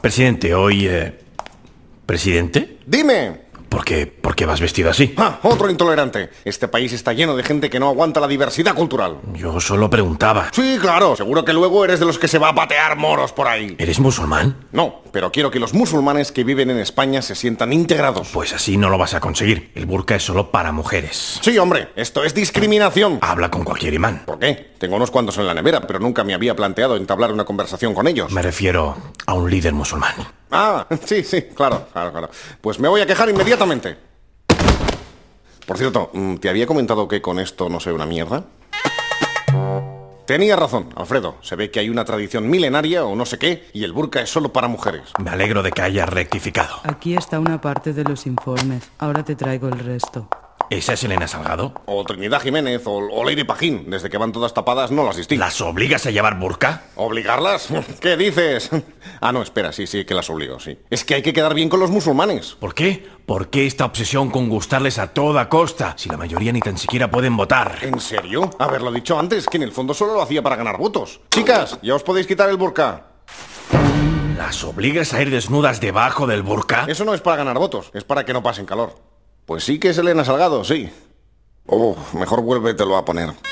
Presidente, hoy... Eh, ¿Presidente? Dime. ¿Por qué, vas vestido así? ¡Ah! Otro intolerante. Este país está lleno de gente que no aguanta la diversidad cultural. Yo solo preguntaba. Sí, claro. Seguro que luego eres de los que se va a patear moros por ahí. ¿Eres musulmán? No, pero quiero que los musulmanes que viven en España se sientan integrados. Pues así no lo vas a conseguir. El burka es solo para mujeres. Sí, hombre. Esto es discriminación. Habla con cualquier imán. ¿Por qué? Tengo unos cuantos en la nevera, pero nunca me había planteado entablar una conversación con ellos. Me refiero a un líder musulmán. Ah, sí, sí, claro, claro, claro. Pues me voy a quejar inmediatamente. Por cierto, mm, ¿te había comentado que con esto no sé una mierda? Tenía razón, Alfredo. Se ve que hay una tradición milenaria o no sé qué, y el burka es solo para mujeres. Me alegro de que haya rectificado. Aquí está una parte de los informes. Ahora te traigo el resto. ¿Esa es Elena Salgado? O Trinidad Jiménez o, o Lady Pajín. Desde que van todas tapadas no las distingo. ¿Las obligas a llevar burka? ¿Obligarlas? ¿Qué dices? Ah, no, espera, sí, sí, que las obligo, sí. Es que hay que quedar bien con los musulmanes. ¿Por qué? ¿Por qué esta obsesión con gustarles a toda costa si la mayoría ni tan siquiera pueden votar? ¿En serio? Haberlo dicho antes, que en el fondo solo lo hacía para ganar votos. Chicas, ya os podéis quitar el burka. ¿Las obligas a ir desnudas debajo del burka? Eso no es para ganar votos, es para que no pasen calor. Pues sí que es Elena Salgado, sí. oh, mejor vuélvetelo a poner.